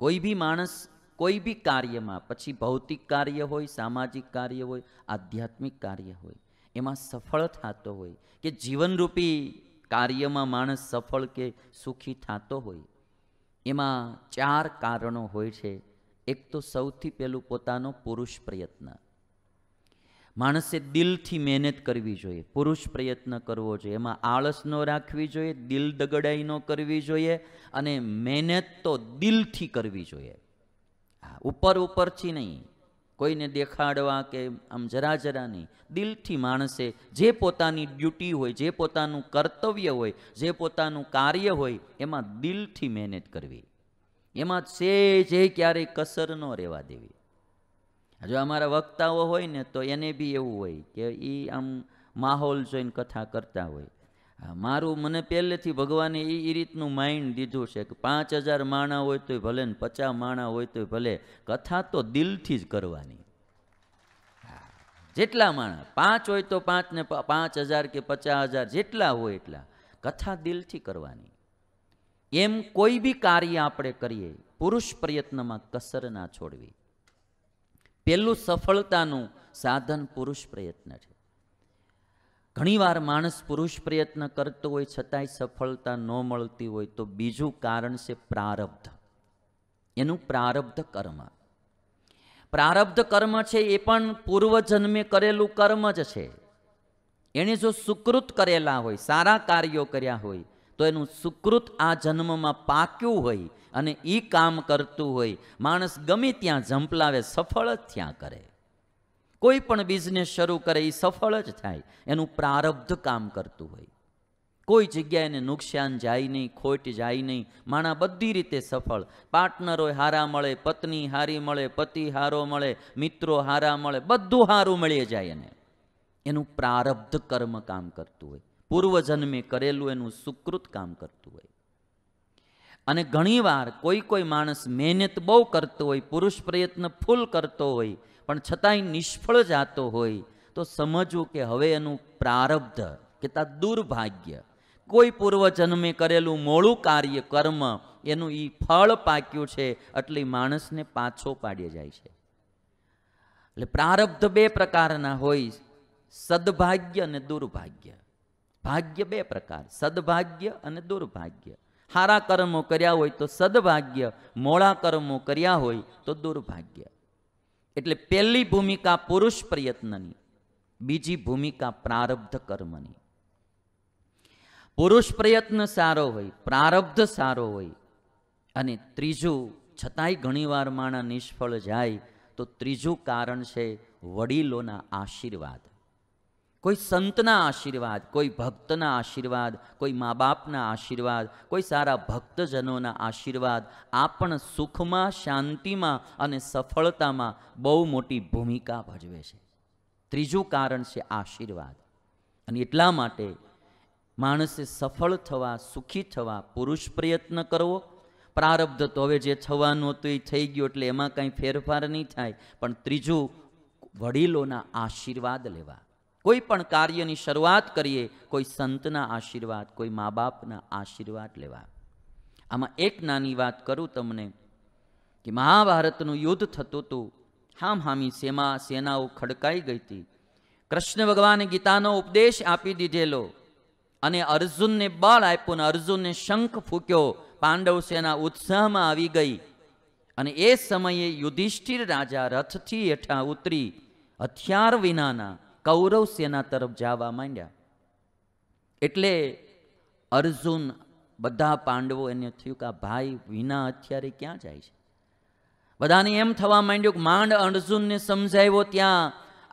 કોઈ બી માણસ કોઈ બી કાર્યમાં પછી ભૌતિક કાર્ય હોય સામાજિક કાર્ય હોય આધ્યાત્મિક કાર્ય હોય એમાં સફળ થતો હોય કે જીવનરૂપી કાર્યમાં માણસ સફળ કે સુખી થતો હોય એમાં ચાર કારણો હોય છે એક તો સૌથી પહેલું પોતાનો પુરુષ પ્રયત્ન માણસે દિલથી મહેનત કરવી જોઈએ પુરુષ પ્રયત્ન કરવો જોઈએ એમાં આળસ ન રાખવી જોઈએ દિલ દગડાઈ ન કરવી જોઈએ અને મહેનત તો દિલથી કરવી જોઈએ ઉપર ઉપરથી નહીં કોઈને દેખાડવા કે આમ જરા જરા નહીં દિલથી માણસે જે પોતાની ડ્યુટી હોય જે પોતાનું કર્તવ્ય હોય જે પોતાનું કાર્ય હોય એમાં દિલથી મહેનત કરવી એમાં છે જે ક્યારેય કસર ન રહેવા દેવી જો અમારા વક્તાઓ હોય ને તો એને બી એવું હોય કે એ આમ માહોલ જોઈને કથા કરતા હોય મારું મને પહેલેથી ભગવાને એ એ રીતનું માઇન્ડ દીધું છે કે પાંચ હજાર માણા હોય તોય ભલે ને પચાસ માણા હોય તોય ભલે કથા તો દિલથી જ કરવાની જેટલા માણા પાંચ હોય તો પાંચ ને પાંચ હજાર કે પચાસ હજાર જેટલા હોય એટલા કથા દિલથી કરવાની એમ કોઈ બી કાર્ય આપણે કરીએ પુરુષ પ્રયત્નમાં કસર ના છોડવી પહેલું સફળતાનું સાધન પુરુષ પ્રયત્ન છે ઘણીવાર માણસ પુરુષ પ્રયત્ન કરતો હોય છતાંય સફળતા ન મળતી હોય તો બીજું કારણ છે પ્રારબ્ધ એનું પ્રારબ્ધ કર્મ પ્રારબ્ધ કર્મ છે એ પણ પૂર્વજન્મે કરેલું કર્મ જ છે એણે જો સુકૃત કરેલા હોય સારા કાર્યો કર્યા હોય તો એનું સુકૃત આ જન્મમાં પાક્યું હોય અને એ કામ કરતું હોય માણસ ગમે ત્યાં ઝંપલાવે સફળ જ ત્યાં કરે કોઈ પણ બિઝનેસ શરૂ કરે એ સફળ જ થાય એનું પ્રારબ્ધ કામ કરતું હોય કોઈ જગ્યાએ નુકસાન જાય નહીં ખોટ જાય નહીં માણા બધી રીતે સફળ પાર્ટનર હારા મળે પત્ની હારી મળે પતિ હારો મળે મિત્રો હારા મળે બધું હારું મળીએ જાય એને એનું પ્રારબ્ધ કર્મ કામ કરતું હોય પૂર્વજન્મે કરેલું એનું સુકૃત કામ કરતું હોય અને ઘણીવાર કોઈ કોઈ માણસ મહેનત બહુ કરતો હોય પુરુષ પ્રયત્ન ફૂલ કરતો હોય પણ છતાંય નિષ્ફળ જાતો હોય તો સમજવું કે હવે એનું પ્રારબ્ધ કે તા દુર્ભાગ્ય કોઈ પૂર્વજન્મે કરેલું મોળું કાર્ય કર્મ એનું એ ફળ પાક્યું છે એટલે માણસને પાછો પાડી જાય છે એટલે પ્રારબ્ધ બે પ્રકારના હોય સદભાગ્ય અને દુર્ભાગ્ય ભાગ્ય બે પ્રકાર સદભાગ્ય અને દુર્ભાગ્ય સારા કર્મો કર્યા હોય તો સદભાગ્ય મોળા કર્મો કર્યા હોય તો દુર્ભાગ્ય એટલે પહેલી ભૂમિકા પુરુષ પ્રયત્નની બીજી ભૂમિકા પ્રારબ્ધ કર્મની પુરુષ પ્રયત્ન સારો હોય પ્રારબ્ધ સારો હોય અને ત્રીજું છતાંય ઘણીવાર માણા નિષ્ફળ જાય તો ત્રીજું કારણ છે વડીલોના આશીર્વાદ કોઈ સંતના આશીર્વાદ કોઈ ભક્તના આશીર્વાદ કોઈ મા બાપના આશીર્વાદ કોઈ સારા ભક્તજનોના આશીર્વાદ આ પણ સુખમાં શાંતિમાં અને સફળતામાં બહુ મોટી ભૂમિકા ભજવે છે ત્રીજું કારણ છે આશીર્વાદ અને એટલા માટે માણસે સફળ થવા સુખી થવા પુરુષ પ્રયત્ન કરવો પ્રારબ્ધ તો હવે જે થવાનું હતું એ થઈ ગયું એટલે એમાં કાંઈ ફેરફાર નહીં થાય પણ ત્રીજું વડીલોના આશીર્વાદ લેવા કોઈ પણ કાર્યની શરૂઆત કરીએ કોઈ સંતના આશીર્વાદ કોઈ મા બાપના આશીર્વાદ લેવા આમાં એક નાની વાત કરું તમને કે મહાભારતનું યુદ્ધ થતું હતું હામ હામી સેમા સેનાઓ ખડકાઈ ગઈ હતી કૃષ્ણ ભગવાને ગીતાનો ઉપદેશ આપી દીધેલો અને અર્જુનને બળ આપ્યો ને અર્જુનને શંખ ફૂક્યો પાંડવ સેના ઉત્સાહમાં આવી ગઈ અને એ સમયે યુધિષ્ઠિર રાજા રથથી હેઠા ઉતરી હથિયાર વિનાના કૌરવ સેના તરફ જવા માંડ્યા એટલે અર્જુન બધા પાંડવો એને થયું કે આ ભાઈ વિના હથિયારે ક્યાં જાય છે બધાને એમ થવા માંડ્યું કે માંડ અર્જુનને સમજાવ્યો ત્યાં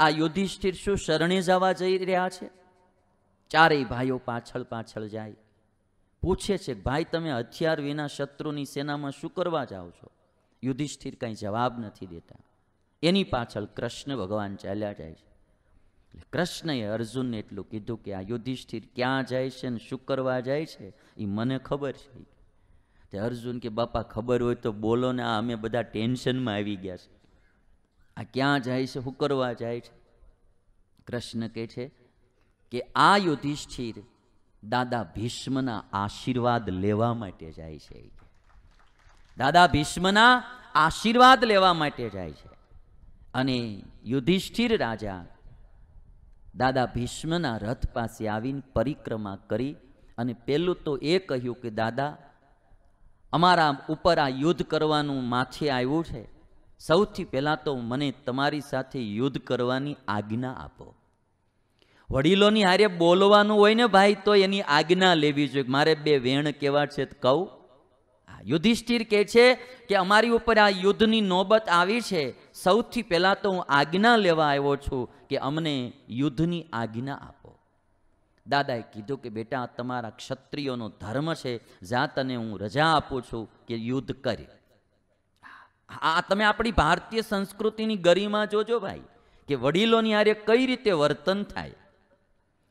આ યુધિષ્ઠિર શું શરણે જવા જઈ રહ્યા છે ચારેય ભાઈઓ પાછળ પાછળ જાય પૂછે છે ભાઈ તમે હથિયાર વિના શત્રુની સેનામાં શું કરવા જાઓ છો યુધિષ્ઠિર કાંઈ જવાબ નથી દેતા એની પાછળ કૃષ્ણ ભગવાન ચાલ્યા જાય છે એટલે કૃષ્ણએ અર્જુનને એટલું કીધું કે આ યુધિષ્ઠિર ક્યાં જાય છે ને શું કરવા જાય છે એ મને ખબર છે તે અર્જુન કે બાપા ખબર હોય તો બોલો ને આ અમે બધા ટેન્શનમાં આવી ગયા છે આ ક્યાં જાય છે શું કરવા જાય છે કૃષ્ણ કહે છે કે આ યુધિષ્ઠિર દાદા ભીષ્મના આશીર્વાદ લેવા માટે જાય છે દાદા ભીષ્મના આશીર્વાદ લેવા માટે જાય છે અને યુધિષ્ઠિર રાજા દાદા ભીષ્મના રથ પાસે આવીને પરિક્રમા કરી અને પહેલું તો એ કહ્યું કે દાદા અમારા ઉપર આ યુદ્ધ કરવાનું માથે આવ્યું છે સૌથી પહેલાં તો મને તમારી સાથે યુદ્ધ કરવાની આજ્ઞા આપો વડીલોની હારે બોલવાનું હોય ને ભાઈ તો એની આજ્ઞા લેવી જોઈએ મારે બે વેણ કહેવા છે તો કહું યુધિષ્ઠિર કહે છે કે અમારી ઉપર આ યુદ્ધની નોબત આવી છે સૌથી પહેલાં તો હું આજ્ઞા લેવા આવ્યો છું કે અમને યુદ્ધની આજ્ઞા આપો દાદાએ કીધું કે બેટા તમારા ક્ષત્રિયોનો ધર્મ છે જ્યાં તને હું રજા આપું છું કે યુદ્ધ કરી આ તમે આપણી ભારતીય સંસ્કૃતિની ગરિમા જોજો ભાઈ કે વડીલોની આરે કઈ રીતે વર્તન થાય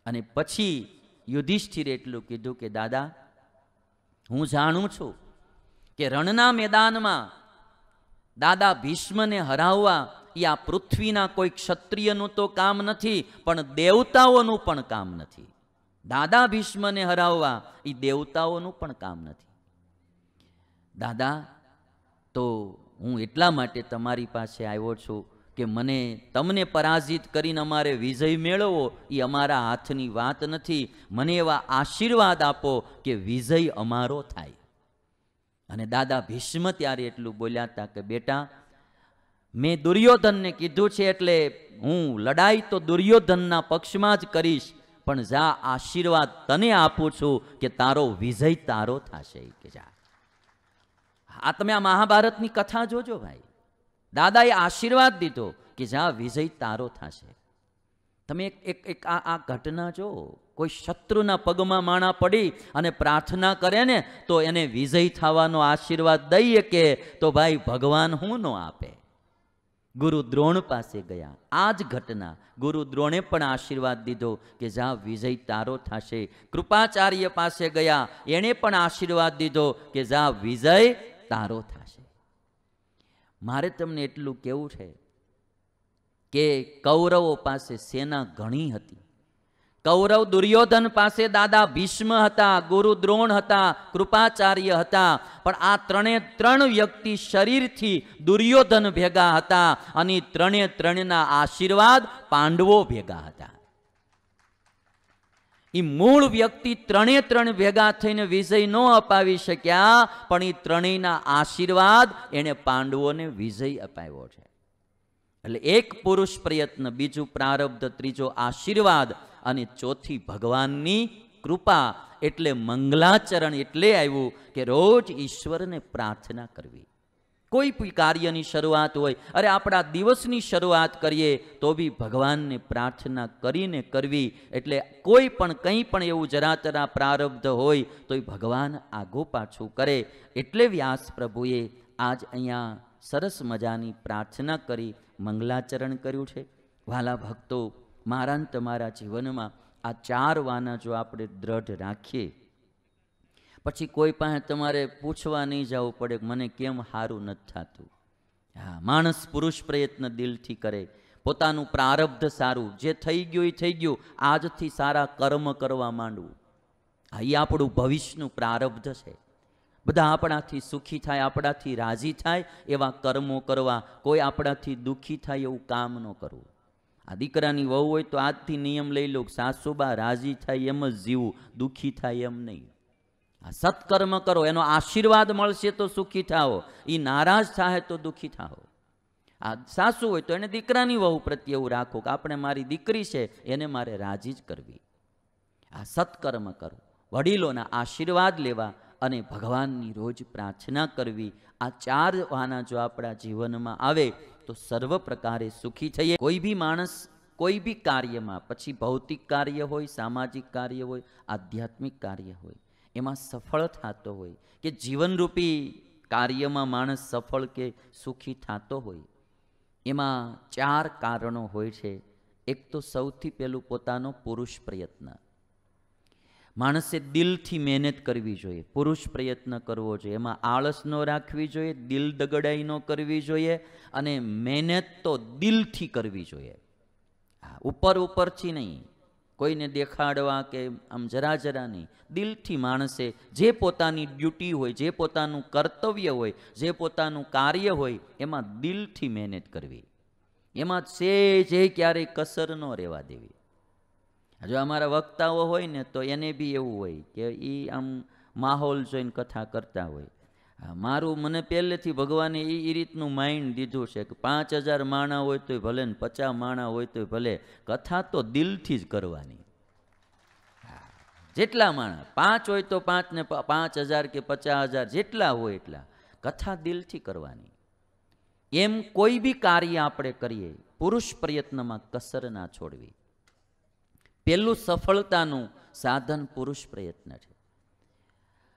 અને પછી યુધિષ્ઠિરે એટલું કીધું કે દાદા હું જાણું છું કે રણના મેદાનમાં દાદા ભીષ્મને હરાવવા એ આ પૃથ્વીના કોઈ ક્ષત્રિયનું તો કામ નથી પણ દેવતાઓનું પણ કામ નથી દાદા ભીષ્મને હરાવવા એ દેવતાઓનું પણ કામ નથી દાદા તો હું એટલા માટે તમારી પાસે આવ્યો છું કે મને તમને પરાજિત કરીને અમારે વિજય મેળવવો એ અમારા હાથની વાત નથી મને એવા આશીર્વાદ આપો કે વિજય અમારો થાય અને દાદા ભીષ્મ ત્યારે એટલું બોલ્યા હતા કે બેટા મેં દુર્યોધનને કીધું છે એટલે હું લડાઈ તો દુર્યોધનના પક્ષમાં જ કરીશ પણ જા આશીર્વાદ તને આપું છું કે તારો વિજય તારો થશે કે જા આ તમે આ મહાભારતની કથા જોજો ભાઈ દાદાએ આશીર્વાદ દીધો કે જા વિજય તારો થશે તમે એક એક એક આ આ ઘટના જો કોઈ શત્રુના પગમાં માણા પડી અને પ્રાર્થના કરે ને તો એને વિજય થવાનો આશીર્વાદ દઈએ કે તો ભાઈ ભગવાન હું ન આપે ગુરુ દ્રોણ પાસે ગયા આ જ ઘટના ગુરુ દ્રોણે પણ આશીર્વાદ દીધો કે જા વિજય તારો થશે કૃપાચાર્ય પાસે ગયા એણે પણ આશીર્વાદ દીધો કે જા વિજય તારો થશે મારે તમને એટલું કેવું છે કે કૌરવો પાસે સેના ઘણી હતી કૌરવ દુર્યોધન પાસે દાદા ભીષ્મ હતા ગુરુ દ્રોણ હતા કૃપાચાર્ય હતા પણ આ ત્રણે ત્રણ વ્યક્તિ શરીરથી દુર્યોધન ભેગા હતા અને ત્રણે ત્રણના આશીર્વાદ પાંડવો ભેગા હતા એ મૂળ વ્યક્તિ ત્રણે ત્રણ ભેગા થઈને વિજય ન અપાવી શક્યા પણ એ ત્રણેયના આશીર્વાદ એણે પાંડવોને વિજય અપાવ્યો છે એટલે એક પુરુષ પ્રયત્ન બીજું પ્રારબ્ધ ત્રીજો આશીર્વાદ અને ચોથી ભગવાનની કૃપા એટલે મંગલાચરણ એટલે આવ્યું કે રોજ ઈશ્વરને પ્રાર્થના કરવી કોઈ કાર્યની શરૂઆત હોય અરે આપણા દિવસની શરૂઆત કરીએ તો બી ભગવાનને પ્રાર્થના કરીને કરવી એટલે કોઈ પણ કંઈ પણ એવું જરા તરા પ્રારબ્ધ હોય તોય ભગવાન આગો પાછું કરે એટલે વ્યાસ પ્રભુએ આજ અહીંયા સરસ મજાની પ્રાર્થના કરી મંગલાચરણ કર્યું છે વાલા ભક્તો મારા તમારા જીવનમાં આ ચાર વાના જો આપણે દ્રઢ રાખીએ પછી કોઈ પાસે તમારે પૂછવા નહીં જવું પડે મને કેમ સારું નથી થતું હા માણસ પુરુષ પ્રયત્ન દિલથી કરે પોતાનું પ્રારબ્ધ સારું જે થઈ ગયું એ થઈ ગયું આજથી સારા કર્મ કરવા માંડવું આ એ આપણું ભવિષ્યનું પ્રારબ્ધ છે બધા આપણાથી સુખી થાય આપણાથી રાજી થાય એવા કર્મો કરવા કોઈ આપણાથી દુઃખી થાય એવું કામ ન કરવું આ દીકરાની વહુ હોય તો આજથી નિયમ લઈ લો સાસુબા રાજી થાય એમ જ જીવું દુઃખી થાય એમ નહીં આ સત્કર્મ કરો એનો આશીર્વાદ મળશે તો સુખી થાઓ એ નારાજ થાય તો દુઃખી થાઓ આ સાસુ હોય તો એને દીકરાની વહુ પ્રત્યે એવું રાખો કે આપણે મારી દીકરી છે એને મારે રાજી જ કરવી આ સત્કર્મ કરો વડીલોના આશીર્વાદ લેવા અને ભગવાનની રોજ પ્રાર્થના કરવી આ ચાર વાના જો આપણા જીવનમાં આવે તો સર્વ પ્રકારે સુખી થઈએ કોઈ બી માણસ કોઈ બી કાર્યમાં પછી ભૌતિક કાર્ય હોય સામાજિક કાર્ય હોય આધ્યાત્મિક કાર્ય હોય એમાં સફળ થતો હોય કે જીવનરૂપી કાર્યમાં માણસ સફળ કે સુખી થતો હોય એમાં ચાર કારણો હોય છે એક તો સૌથી પહેલું પોતાનો પુરુષ પ્રયત્ન માણસે દિલથી મહેનત કરવી જોઈએ પુરુષ પ્રયત્ન કરવો જોઈએ એમાં આળસ ન રાખવી જોઈએ દિલ દગડાઈ ન કરવી જોઈએ અને મહેનત તો દિલથી કરવી જોઈએ ઉપર ઉપરથી નહીં કોઈને દેખાડવા કે આમ જરા જરા નહીં દિલથી માણસે જે પોતાની ડ્યુટી હોય જે પોતાનું કર્તવ્ય હોય જે પોતાનું કાર્ય હોય એમાં દિલથી મહેનત કરવી એમાં છે જે ક્યારેય કસર ન રહેવા દેવી જો અમારા વક્તાઓ હોય ને તો એને બી એવું હોય કે એ આમ માહોલ જોઈને કથા કરતા હોય મારું મને પહેલેથી ભગવાને એ એ રીતનું માઇન્ડ દીધું છે કે પાંચ હજાર માણા હોય તોય ભલે ને પચાસ માણા હોય તોય ભલે કથા તો દિલથી જ કરવાની જેટલા માણા પાંચ હોય તો પાંચને પાંચ હજાર કે પચાસ હજાર જેટલા હોય એટલા કથા દિલથી કરવાની એમ કોઈ બી કાર્ય આપણે કરીએ પુરુષ પ્રયત્નમાં કસર ના છોડવી પહેલું સફળતાનું સાધન પુરુષ પ્રયત્ન છે